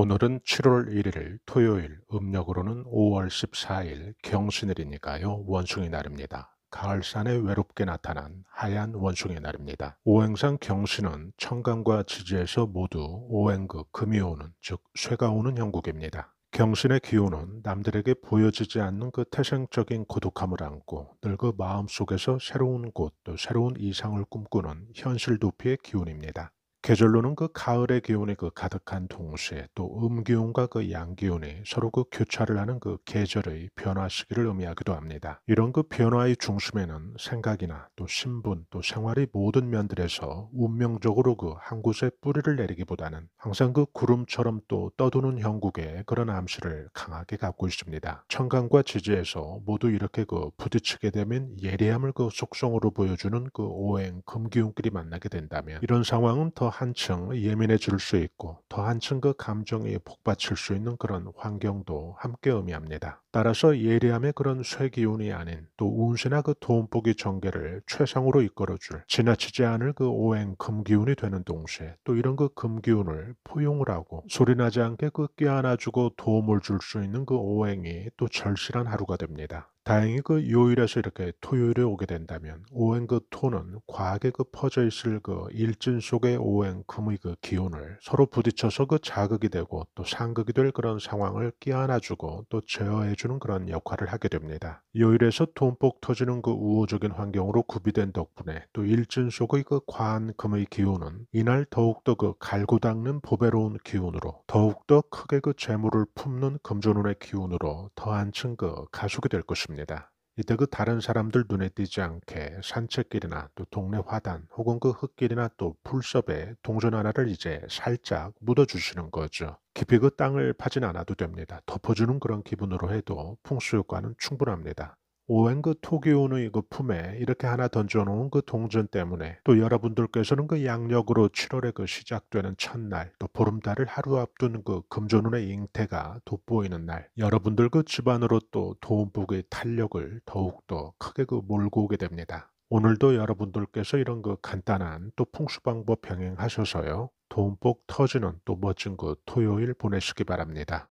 오늘은 7월 1일 토요일 음력으로는 5월 14일 경신일이니까요. 원숭이 날입니다. 가을산에 외롭게 나타난 하얀 원숭이 날입니다. 오행상 경신은 청강과 지지에서 모두 오행극 금이 오는 즉 쇠가 오는 형국입니다. 경신의 기운은 남들에게 보여지지 않는 그 태생적인 고독함을 안고 늘 그 마음속에서 새로운 곳 또 새로운 이상을 꿈꾸는 현실 도피의 기운입니다. 계절로는 그 가을의 기운이그 가득한 동시에 또음기운과그양기운이 서로 그 교차를 하는 그 계절의 변화 시기를 의미하기도 합니다. 이런 그 변화의 중심에는 생각이나 또 신분 또 생활의 모든 면들에서 운명적으로 그 한 곳에 뿌리를 내리기보다는 항상 그 구름처럼 또 떠도는 형국의 그런 암시를 강하게 갖고 있습니다. 천강과 지지에서 모두 이렇게 그 부딪히게 되면 예리함을 그 속성으로 보여주는 그 오행 금기운끼리 만나게 된다면 이런 상황은 더 한층 예민해질 수 있고 더 한층 그 감정이 복받칠 수 있는 그런 환경도 함께 의미합니다. 따라서 예리함의 그런 쇠기운이 아닌 또 운세나 그 도움복이 전개를 최상으로 이끌어줄 지나치지 않을 그 오행 금기운이 되는 동시에 또 이런 그 금기운을 포용을 하고 소리나지 않게 그 껴안아주고 도움을 줄 수 있는 그 오행이 또 절실한 하루가 됩니다. 다행히 그 요일에서 이렇게 토요일에 오게 된다면 오행 그 토는 과하게 그 퍼져 있을 그 일진 속의 오행 금의 그 기운을 서로 부딪혀서 그 자극이 되고 또 상극이 될 그런 상황을 끼안아주고 또 제어해주는 그런 역할을 하게 됩니다. 요일에서 돈복 터지는 그 우호적인 환경으로 구비된 덕분에 또 일진 속의 그 과한 금의 기운은 이날 더욱더 그 갈고 닦는 보배로운 기운으로 더욱더 크게 그 재물을 품는 금전운의 기운으로 더한층 그 가속이 될 것입니다. 있습니다. 이때 그 다른 사람들 눈에 띄지 않게 산책길이나 또 동네 화단 혹은 그 흙길이나 또 풀섭에 동전 하나를 이제 살짝 묻어주시는 거죠. 깊이 그 땅을 파진 않아도 됩니다. 덮어주는 그런 기분으로 해도 풍수 효과는 충분합니다. 오웬 그 토기운의 그 품에 이렇게 하나 던져놓은 그 동전 때문에 또 여러분들께서는 그 양력으로 7월에 그 시작되는 첫날 또 보름달을 하루 앞둔 그 금전운의 잉태가 돋보이는 날 여러분들 그 집안으로 또 도움복의 탄력을 더욱더 크게 그 몰고 오게 됩니다. 오늘도 여러분들께서 이런 그 간단한 또 풍수 방법 병행하셔서요. 도움복 터지는 또 멋진 그 토요일 보내시기 바랍니다.